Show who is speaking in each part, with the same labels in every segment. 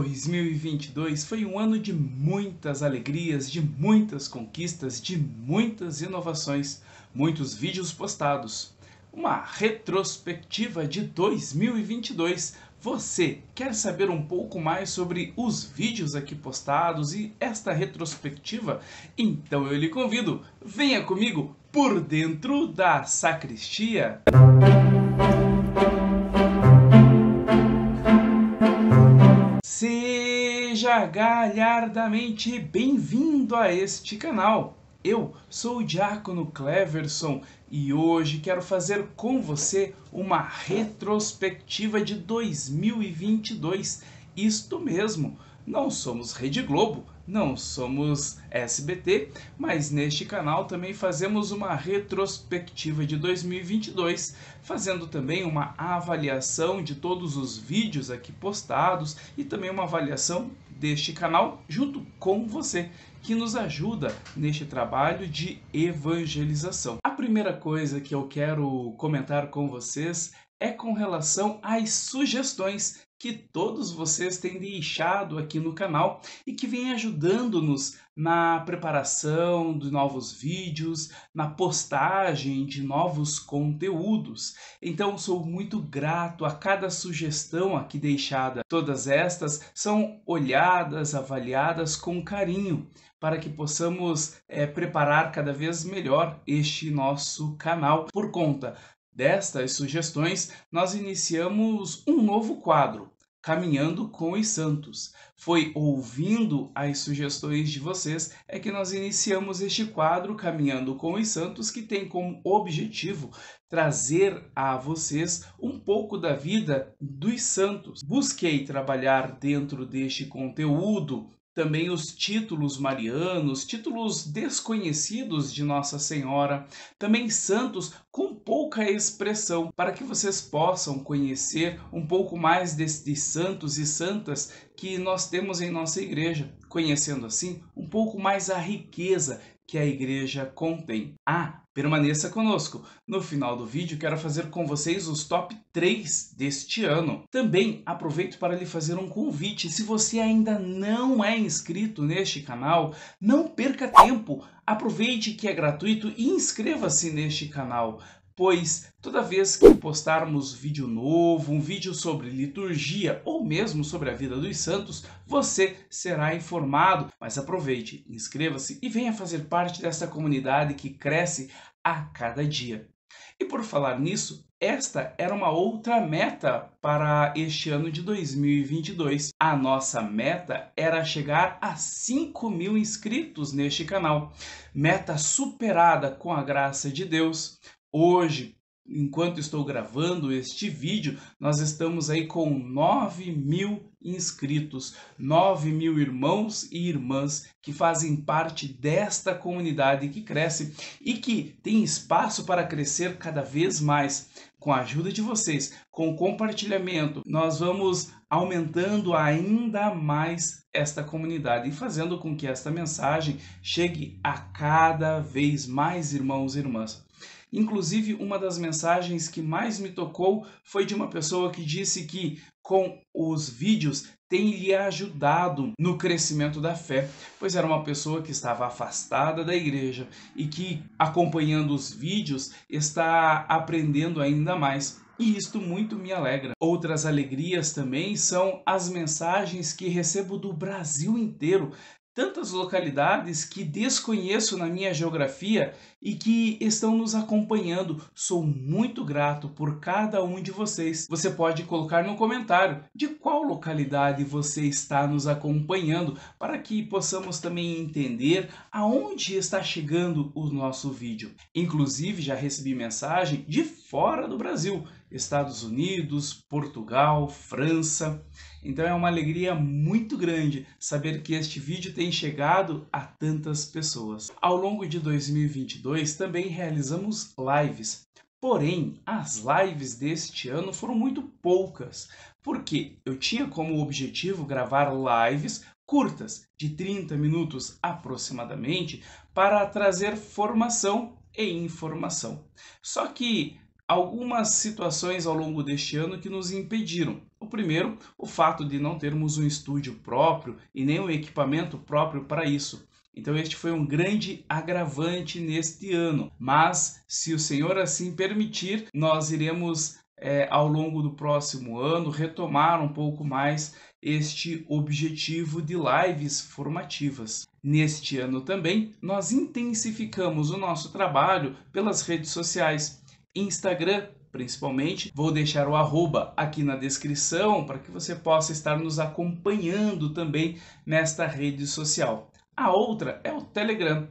Speaker 1: 2022 foi um ano de muitas alegrias, de muitas conquistas, de muitas inovações, muitos vídeos postados. Uma retrospectiva de 2022. Você quer saber um pouco mais sobre os vídeos aqui postados e esta retrospectiva? Então eu lhe convido, venha comigo por dentro da sacristia. Música gargalhardamente bem-vindo a este canal. Eu sou o Diácono Cleverson e hoje quero fazer com você uma retrospectiva de 2022. Isto mesmo, não somos Rede Globo, não somos SBT, mas neste canal também fazemos uma retrospectiva de 2022, fazendo também uma avaliação de todos os vídeos aqui postados e também uma avaliação deste canal junto com você, que nos ajuda neste trabalho de evangelização. A primeira coisa que eu quero comentar com vocês é com relação às sugestões que todos vocês têm deixado aqui no canal e que vem ajudando-nos na preparação de novos vídeos, na postagem de novos conteúdos. Então sou muito grato a cada sugestão aqui deixada. Todas estas são olhadas, avaliadas com carinho para que possamos é, preparar cada vez melhor este nosso canal por conta Destas sugestões, nós iniciamos um novo quadro, Caminhando com os Santos. Foi ouvindo as sugestões de vocês é que nós iniciamos este quadro Caminhando com os Santos, que tem como objetivo trazer a vocês um pouco da vida dos santos. Busquei trabalhar dentro deste conteúdo também os títulos marianos, títulos desconhecidos de Nossa Senhora, também santos com pouca expressão para que vocês possam conhecer um pouco mais destes santos e santas que nós temos em nossa igreja, conhecendo assim um pouco mais a riqueza que a igreja contém. Ah, permaneça conosco. No final do vídeo quero fazer com vocês os top 3 deste ano. Também aproveito para lhe fazer um convite. Se você ainda não é inscrito neste canal, não perca tempo. Aproveite que é gratuito e inscreva-se neste canal pois toda vez que postarmos vídeo novo, um vídeo sobre liturgia ou mesmo sobre a vida dos santos, você será informado. Mas aproveite, inscreva-se e venha fazer parte dessa comunidade que cresce a cada dia. E por falar nisso, esta era uma outra meta para este ano de 2022. A nossa meta era chegar a 5 mil inscritos neste canal. Meta superada com a graça de Deus, Hoje, enquanto estou gravando este vídeo, nós estamos aí com 9 mil inscritos, 9 mil irmãos e irmãs que fazem parte desta comunidade que cresce e que tem espaço para crescer cada vez mais. Com a ajuda de vocês, com o compartilhamento, nós vamos aumentando ainda mais esta comunidade e fazendo com que esta mensagem chegue a cada vez mais irmãos e irmãs. Inclusive, uma das mensagens que mais me tocou foi de uma pessoa que disse que com os vídeos tem lhe ajudado no crescimento da fé, pois era uma pessoa que estava afastada da igreja e que, acompanhando os vídeos, está aprendendo ainda mais. E isto muito me alegra. Outras alegrias também são as mensagens que recebo do Brasil inteiro, tantas localidades que desconheço na minha geografia e que estão nos acompanhando. Sou muito grato por cada um de vocês. Você pode colocar no comentário de qual localidade você está nos acompanhando para que possamos também entender aonde está chegando o nosso vídeo. Inclusive, já recebi mensagem de fora do Brasil Estados Unidos, Portugal, França. Então é uma alegria muito grande saber que este vídeo tem chegado a tantas pessoas. Ao longo de 2022 também realizamos lives. Porém, as lives deste ano foram muito poucas, porque eu tinha como objetivo gravar lives curtas, de 30 minutos aproximadamente, para trazer formação e informação. Só que algumas situações ao longo deste ano que nos impediram. O primeiro, o fato de não termos um estúdio próprio e nem um equipamento próprio para isso. Então, este foi um grande agravante neste ano. Mas, se o Senhor assim permitir, nós iremos, é, ao longo do próximo ano, retomar um pouco mais este objetivo de lives formativas. Neste ano também, nós intensificamos o nosso trabalho pelas redes sociais, Instagram, principalmente. Vou deixar o arroba aqui na descrição para que você possa estar nos acompanhando também nesta rede social. A outra é o Telegram.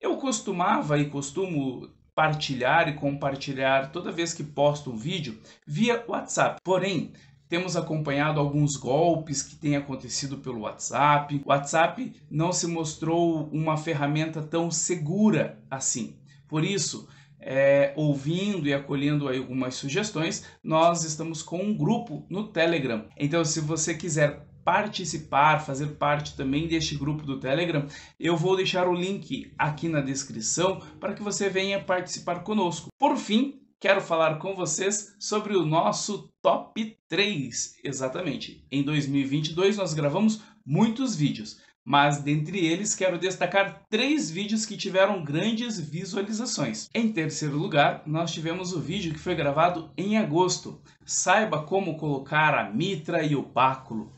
Speaker 1: Eu costumava e costumo partilhar e compartilhar toda vez que posto um vídeo via WhatsApp. Porém, temos acompanhado alguns golpes que têm acontecido pelo WhatsApp. O WhatsApp não se mostrou uma ferramenta tão segura assim. Por isso, é, ouvindo e acolhendo algumas sugestões, nós estamos com um grupo no Telegram. Então, se você quiser participar, fazer parte também deste grupo do Telegram, eu vou deixar o link aqui na descrição para que você venha participar conosco. Por fim, quero falar com vocês sobre o nosso top 3. Exatamente. Em 2022 nós gravamos muitos vídeos mas dentre eles quero destacar três vídeos que tiveram grandes visualizações. Em terceiro lugar, nós tivemos o vídeo que foi gravado em agosto. Saiba como colocar a mitra e o báculo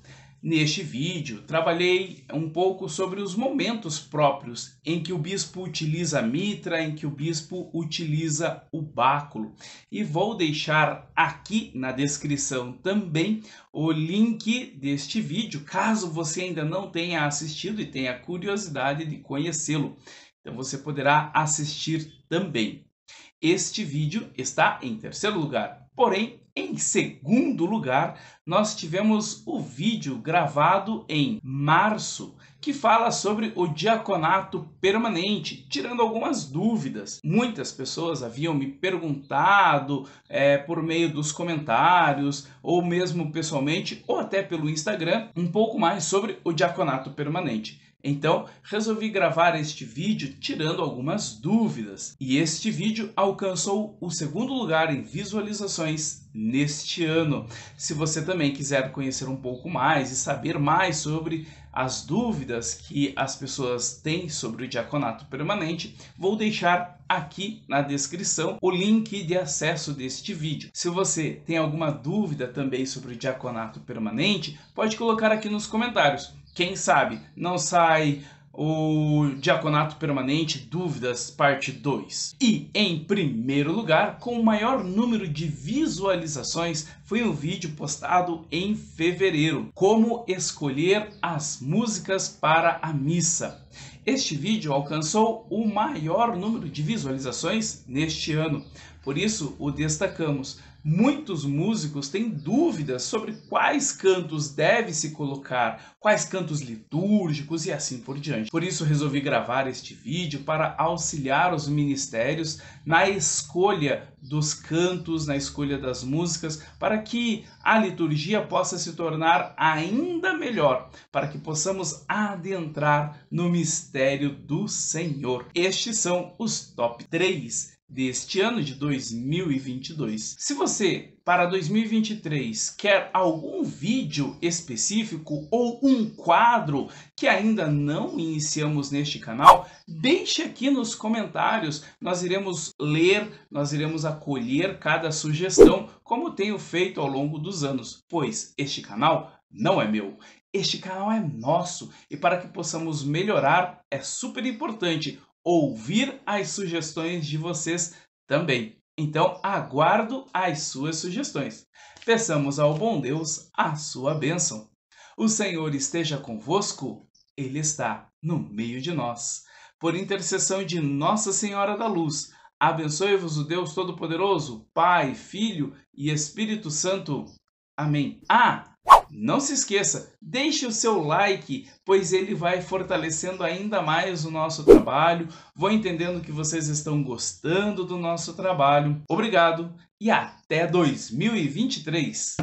Speaker 1: Neste vídeo, trabalhei um pouco sobre os momentos próprios em que o bispo utiliza a mitra, em que o bispo utiliza o báculo. E vou deixar aqui na descrição também o link deste vídeo, caso você ainda não tenha assistido e tenha curiosidade de conhecê-lo. Então você poderá assistir também. Este vídeo está em terceiro lugar, porém em segundo lugar, nós tivemos o vídeo gravado em março que fala sobre o diaconato permanente, tirando algumas dúvidas. Muitas pessoas haviam me perguntado é, por meio dos comentários, ou mesmo pessoalmente, ou até pelo Instagram, um pouco mais sobre o diaconato permanente. Então, resolvi gravar este vídeo tirando algumas dúvidas. E este vídeo alcançou o segundo lugar em visualizações neste ano. Se você também quiser conhecer um pouco mais e saber mais sobre as dúvidas que as pessoas têm sobre o diaconato permanente, vou deixar aqui na descrição o link de acesso deste vídeo. Se você tem alguma dúvida também sobre o diaconato permanente, pode colocar aqui nos comentários. Quem sabe não sai o Diaconato Permanente Dúvidas, parte 2. E, em primeiro lugar, com o maior número de visualizações, foi um vídeo postado em fevereiro, como escolher as músicas para a missa. Este vídeo alcançou o maior número de visualizações neste ano, por isso o destacamos. Muitos músicos têm dúvidas sobre quais cantos deve se colocar, quais cantos litúrgicos e assim por diante. Por isso resolvi gravar este vídeo para auxiliar os ministérios na escolha dos cantos, na escolha das músicas, para que a liturgia possa se tornar ainda melhor, para que possamos adentrar no mistério do Senhor. Estes são os top 3 deste ano de 2022. Se você para 2023 quer algum vídeo específico ou um quadro que ainda não iniciamos neste canal, deixe aqui nos comentários. Nós iremos ler, nós iremos acolher cada sugestão, como tenho feito ao longo dos anos, pois este canal não é meu. Este canal é nosso e para que possamos melhorar é super importante ouvir as sugestões de vocês também. Então, aguardo as suas sugestões. Peçamos ao bom Deus a sua bênção. O Senhor esteja convosco, Ele está no meio de nós. Por intercessão de Nossa Senhora da Luz, abençoe-vos o Deus Todo-Poderoso, Pai, Filho e Espírito Santo. Amém. Ah! Não se esqueça, deixe o seu like, pois ele vai fortalecendo ainda mais o nosso trabalho. Vou entendendo que vocês estão gostando do nosso trabalho. Obrigado e até 2023.